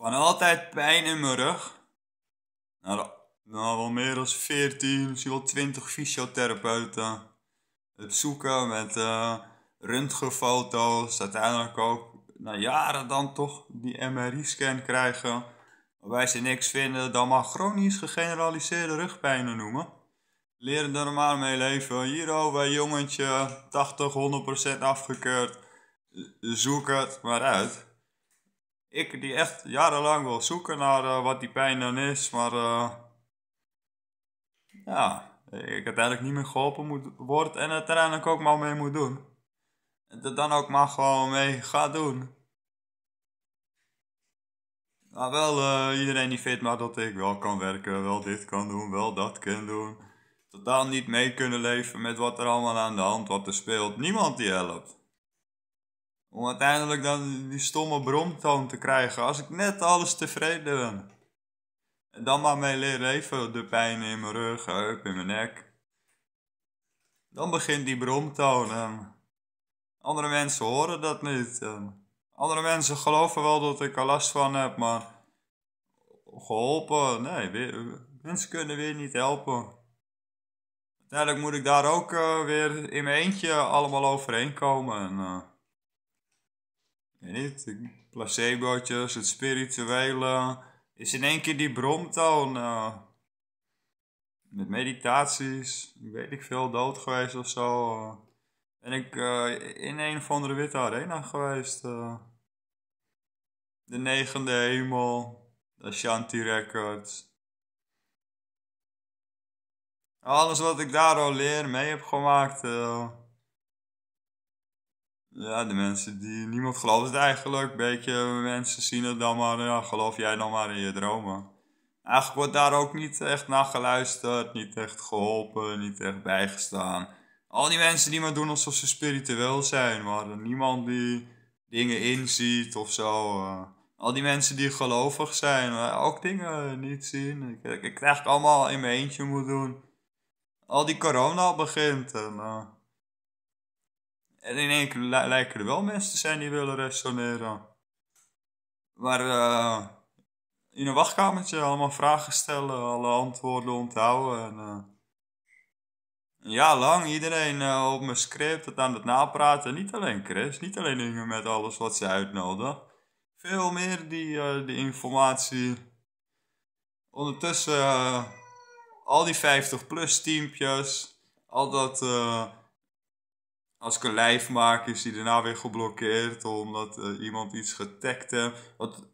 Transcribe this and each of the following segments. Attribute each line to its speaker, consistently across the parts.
Speaker 1: Van altijd pijn in mijn rug. nou, nou, wel meer dan 14, misschien wel 20 fysiotherapeuten. Het zoeken met uh, röntgenfoto's. Uiteindelijk ook na nou, jaren dan toch die MRI-scan krijgen. Waarbij ze niks vinden dan maar chronisch gegeneraliseerde rugpijnen noemen. Leren er maar mee leven. Hierover oh, jongetje, 80, 100% afgekeurd. Zoek het maar uit ik die echt jarenlang wil zoeken naar eh, wat die pijn dan is, maar uh, ja, ik uiteindelijk niet meer geholpen moet, worden en het uiteindelijk ook maar mee moet doen. En dat dan ook maar gewoon mee gaat doen. Maar wel eh, iedereen die vindt maar dat ik wel kan werken, wel dit kan doen, wel dat kan doen. dan niet mee kunnen leven met wat er allemaal aan de hand, wat er speelt. Niemand die helpt. Om uiteindelijk dan die stomme bromtoon te krijgen. Als ik net alles tevreden ben. En dan maar mee leren leven. De pijn in mijn rug, heup in mijn nek. Dan begint die bromtoon. En andere mensen horen dat niet. andere mensen geloven wel dat ik er last van heb, maar geholpen. Nee, mensen kunnen weer niet helpen. Uiteindelijk moet ik daar ook eh, weer in mijn eentje allemaal overheen komen. En, eh, weet niet, placebootjes, het spirituele. Is in één keer die bromtoon. Uh, eh, met meditaties, weet ik veel, dood geweest of zo. Uh, ben ik eh, in een van de witte arena geweest. Eh. de negende hemel, de Shanti Records. Alles wat ik daar al leer, mee heb gemaakt. Ja, de mensen die niemand gelooft het eigenlijk. Beetje mensen zien het dan maar, ja, geloof jij dan maar in je dromen. Eigenlijk wordt daar ook niet echt naar geluisterd, niet echt geholpen, niet echt bijgestaan. Al die mensen die maar doen alsof ze spiritueel zijn, maar niemand die dingen inziet of zo. Eh. Al die mensen die gelovig zijn, maar eh, ook dingen niet zien. Ik, ik, ik allemaal in mijn eentje moet doen. Al die corona begint en... Uh, en in één keer lijken er wel mensen te zijn die willen restaureren. Maar uh, in een wachtkamertje allemaal vragen stellen, alle antwoorden onthouden. En, uh, ja, lang iedereen eh, op mijn script het aan het napraten. Niet alleen Chris, niet alleen dingen met alles wat ze uitnodigen. Veel meer die, die informatie. Ondertussen al die 50 plus teampjes, al dat als ik een lijf maak, is die daarna weer geblokkeerd omdat eh, iemand iets getagd heeft. Wat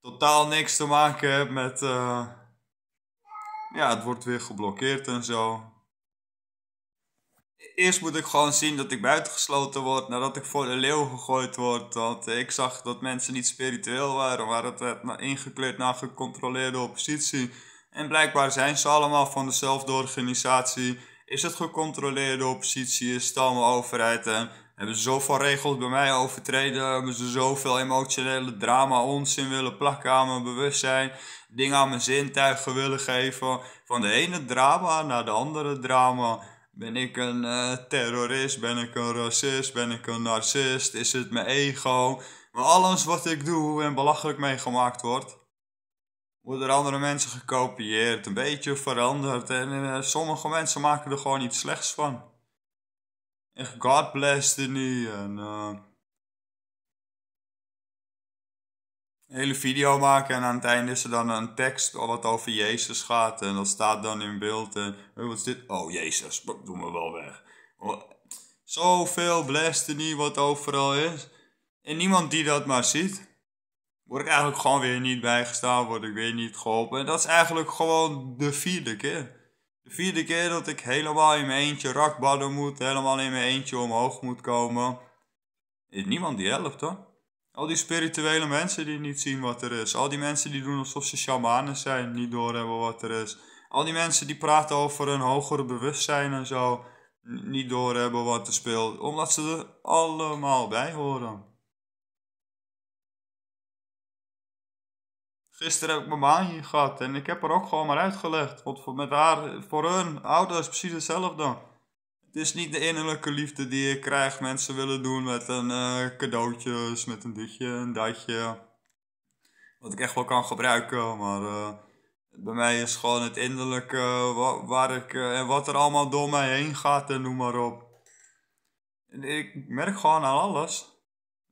Speaker 1: totaal niks te maken heeft met. Eh, ja, het wordt weer geblokkeerd en zo. Eerst moet ik gewoon zien dat ik buitengesloten word nadat ik voor de leeuw gegooid word. Want ik zag dat mensen niet spiritueel waren, maar het werd ingekleurd naar gecontroleerde oppositie. En blijkbaar zijn ze allemaal van dezelfde organisatie. Is het gecontroleerde oppositie, stammen, overheid? En hebben ze zoveel regels bij mij overtreden? Hebben ze zoveel emotionele drama onzin willen plakken aan mijn bewustzijn? Dingen aan mijn zintuigen willen geven? Van de ene drama naar de andere drama. Ben ik een eh, terrorist? Ben ik een racist? Ben ik een narcist? Is het mijn ego? Maar alles wat ik doe en belachelijk meegemaakt wordt worden andere mensen gekopieerd, een beetje veranderd. En eh, sommige mensen maken er gewoon iets slechts van. En God bless the knee. En, een eh, hele video maken en aan het einde is er dan een tekst wat over Jezus gaat. En dat staat dan in beeld. En eh, wat is dit? Oh, Jezus, doe me wel weg. Oh, zoveel the knee wat overal is. En niemand die dat maar ziet word ik eigenlijk gewoon weer niet bijgestaan, word ik weer niet geholpen. En dat is eigenlijk gewoon de vierde keer. De vierde keer dat ik helemaal in mijn eentje rakbadden moet, helemaal in mijn eentje omhoog moet komen. Is niemand die helpt hoor. Al die spirituele mensen die niet zien wat er is. Al die mensen die doen alsof ze shamanen zijn, niet doorhebben wat er is. Al die mensen die praten over een hoger bewustzijn en zo, niet doorhebben wat er speelt. Omdat ze er allemaal bij horen. Gisteren heb ik mijn maan hier gehad en ik heb er ook gewoon maar uitgelegd. Want voor, met haar, voor hun ouders precies hetzelfde. Het is niet de innerlijke liefde die je krijgt. Mensen willen doen met een uh, cadeautjes, met een ditje, een datje. Wat ik echt wel kan gebruiken, maar eh, bij mij is gewoon het innerlijke waar ik eh, en wat er allemaal door mij heen gaat en noem maar op. En ik merk gewoon aan alles.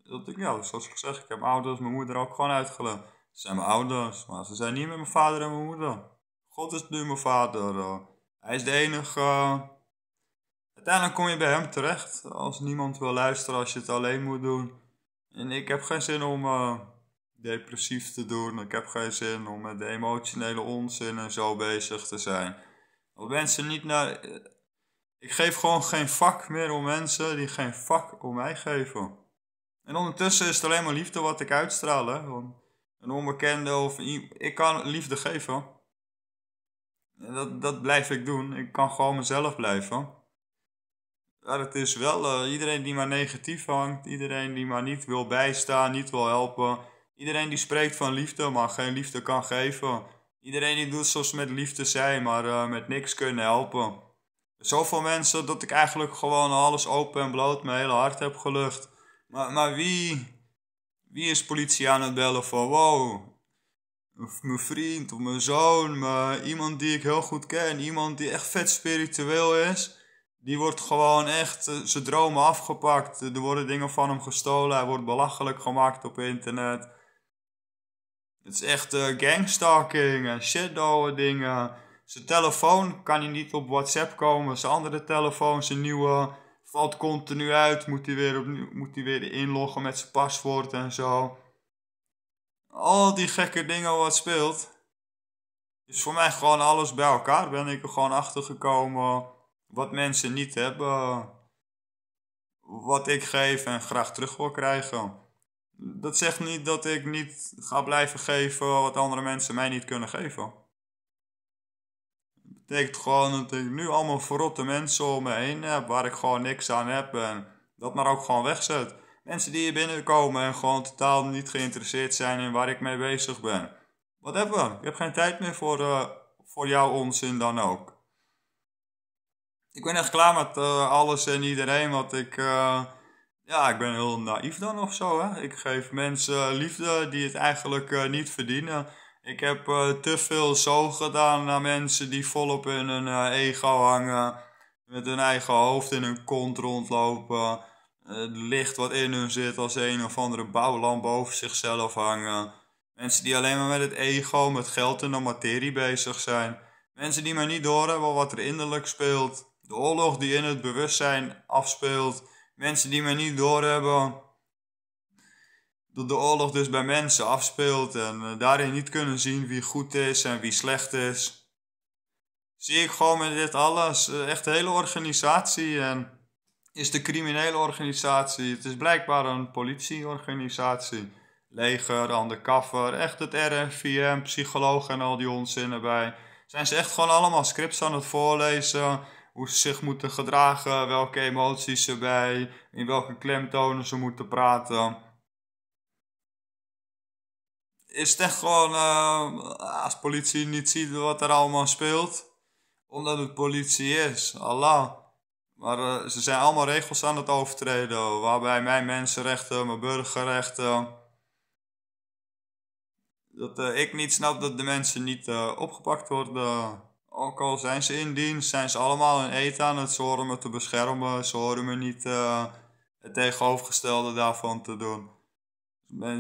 Speaker 1: Dat ik, ja, zoals ik zeg, ik heb ouders, mijn moeder ook gewoon uitgelegd ze zijn mijn ouders, maar ze zijn niet meer mijn vader en mijn moeder. God is nu mijn vader. Eh. hij is de enige. Eh. Uiteindelijk kom je bij hem terecht. Als niemand wil luisteren, als je het alleen moet doen. En ik heb geen zin om eh, depressief te doen. Ik heb geen zin om met de emotionele onzin en zo bezig te zijn. Want mensen niet naar. Ik geef gewoon geen vak meer om mensen die geen vak om mij geven. En ondertussen is het alleen maar liefde wat ik uitstraal. Want een onbekende of ik kan liefde geven. Dat, dat blijf ik doen. Ik kan gewoon mezelf blijven. Maar het is wel eh, iedereen die maar negatief hangt, iedereen die maar niet wil bijstaan, niet wil helpen, iedereen die spreekt van liefde, maar geen liefde kan geven, iedereen die doet zoals met liefde zijn, maar eh, met niks kunnen helpen. Zoveel mensen dat ik eigenlijk gewoon alles open en bloot mijn hele hart heb gelucht. Maar, maar wie, wie is politie aan het bellen van wow, mijn vriend, of mijn zoon, maar iemand die ik heel goed ken, iemand die echt vet spiritueel is, die wordt gewoon echt eh, zijn dromen afgepakt. Er worden dingen van hem gestolen, hij wordt belachelijk gemaakt op internet. Het is echt eh, gangstalking en dingen. Zijn telefoon kan hij niet op WhatsApp komen, zijn andere telefoon, zijn nieuwe valt continu uit, moet hij weer, opnieuw, moet hij weer inloggen met zijn paswoord en zo. Al die gekke dingen wat speelt. is voor mij gewoon alles bij elkaar ben ik er gewoon achter gekomen wat mensen niet hebben. Wat ik geef en graag terug wil krijgen. Dat zegt niet dat ik niet ga blijven geven wat andere mensen mij niet kunnen geven betekent gewoon dat ik nu allemaal verrotte mensen om me heen heb waar ik gewoon niks aan heb en dat maar ook gewoon wegzet. Mensen die hier binnenkomen en gewoon totaal niet geïnteresseerd zijn in waar ik mee bezig ben. Wat hebben we? Ik heb geen tijd meer voor, uh, voor jouw onzin dan ook. Ik ben echt klaar met eh, alles en iedereen, want ik, eh, ja, ik ben heel naïef dan of zo. Hè? Ik geef mensen liefde die het eigenlijk niet verdienen. Ik heb eh, te veel zo gedaan naar mensen die volop in hun eh, ego hangen. Met hun eigen hoofd in hun kont rondlopen. Eh, het licht wat in hun zit als een of andere bouwlamp boven zichzelf hangen. Mensen die alleen maar met het ego, met geld en de materie bezig zijn. Mensen die maar niet doorhebben wat er innerlijk speelt. De oorlog die in het bewustzijn afspeelt. Mensen die maar niet doorhebben dat de oorlog dus bij mensen afspeelt en eh, daarin niet kunnen zien wie goed is en wie slecht is. Zie ik gewoon met dit alles eh, echt de hele organisatie en is de criminele organisatie. Het is blijkbaar een politieorganisatie. Leger, undercover, echt het RIVM, psycholoog en al die onzin erbij. Zijn ze echt gewoon allemaal scripts aan het voorlezen? Hoe ze zich moeten gedragen, welke emoties ze bij, in welke klemtonen ze moeten praten is het echt gewoon, eh, ah, als politie niet ziet wat er allemaal speelt, omdat het politie is, Allah. Maar eh, ze zijn allemaal regels aan het overtreden, waarbij mijn mensenrechten, mijn burgerrechten, dat eh, ik niet snap dat de mensen niet opgepakt worden. Ook al zijn ze in dienst, zijn ze allemaal in eten aan het. Ze horen me te beschermen, ze horen me niet het tegenovergestelde daarvan te doen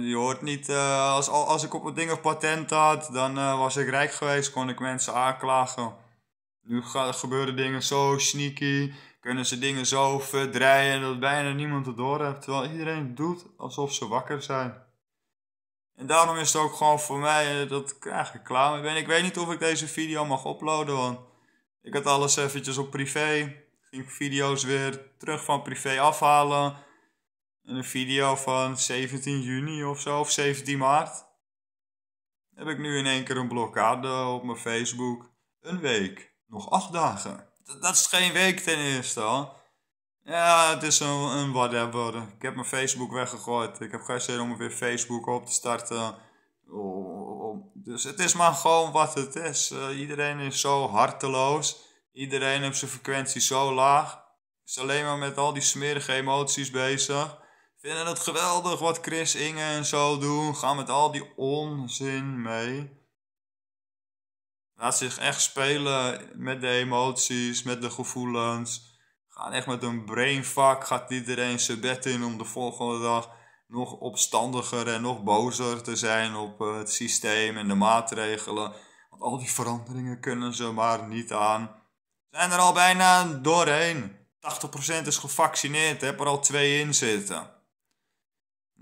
Speaker 1: je hoort niet, eh, als, als ik op een ding een patent had, dan eh, was ik rijk geweest, kon ik mensen aanklagen. Nu gebeuren dingen zo sneaky, kunnen ze dingen zo verdraaien dat bijna niemand het doorheeft. Terwijl iedereen doet alsof ze wakker zijn. En daarom is het ook gewoon voor mij eh, dat ik eigenlijk klaar mee ben. Ik weet niet of ik deze video mag uploaden, want ik had alles eventjes op privé. Ging video's weer terug van privé afhalen een video van 17 juni of zo, of 17 maart, heb ik nu in één keer een blokkade op mijn Facebook. Een week. Nog acht dagen. dat is geen week ten eerste al. Ja, het is een, een whatever. Ik heb mijn Facebook weggegooid. Ik heb geen zin om weer Facebook op te starten. Dus het is maar gewoon wat het is. Eh. iedereen is zo harteloos. Iedereen heeft zijn frequentie zo laag. Is alleen maar met al die smerige emoties bezig vinden het geweldig wat Chris, Inge en zo doen. Gaan met al die onzin mee. Laat zich echt spelen met de emoties, met de gevoelens. Gaan echt met een brainfuck. Gaat iedereen zijn bed in om de volgende dag nog opstandiger en nog bozer te zijn op eh, het systeem en de maatregelen. Want al die veranderingen kunnen ze maar niet aan. Zijn er al bijna doorheen. 80% is gevaccineerd, heb er al twee in zitten.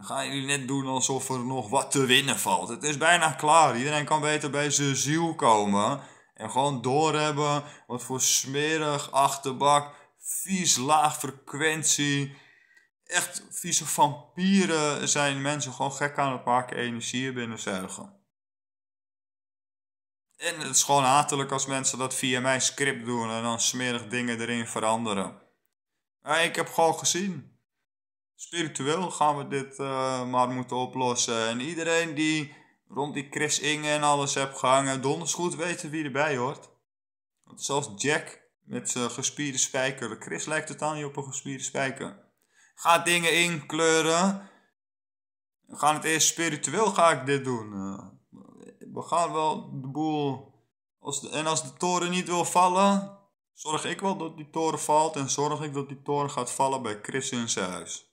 Speaker 1: Dan je jullie net doen alsof er nog wat te winnen valt. Het is bijna klaar. Iedereen kan beter bij zijn ziel komen. En gewoon doorhebben wat voor smerig achterbak, vies laag frequentie. Echt vieze vampieren zijn mensen gewoon gek aan het maken energie binnenzuigen. En het is gewoon hatelijk als mensen dat via mijn script doen en dan smerig dingen erin veranderen. Maar ik heb gewoon gezien spiritueel gaan we dit eh, maar moeten oplossen. En iedereen die rond die Chris Inge en alles hebt gehangen, donders goed weten wie erbij hoort. Want zelfs Jack met zijn gespierde spijker. Chris lijkt dan niet op een gespierde spijker. Ga dingen inkleuren. We gaan het eerst spiritueel ga ik dit doen. Eh, we gaan wel de boel... Als en als de toren niet wil vallen, zorg ik wel dat die toren valt. En zorg ik dat die toren gaat vallen bij Chris in zijn huis.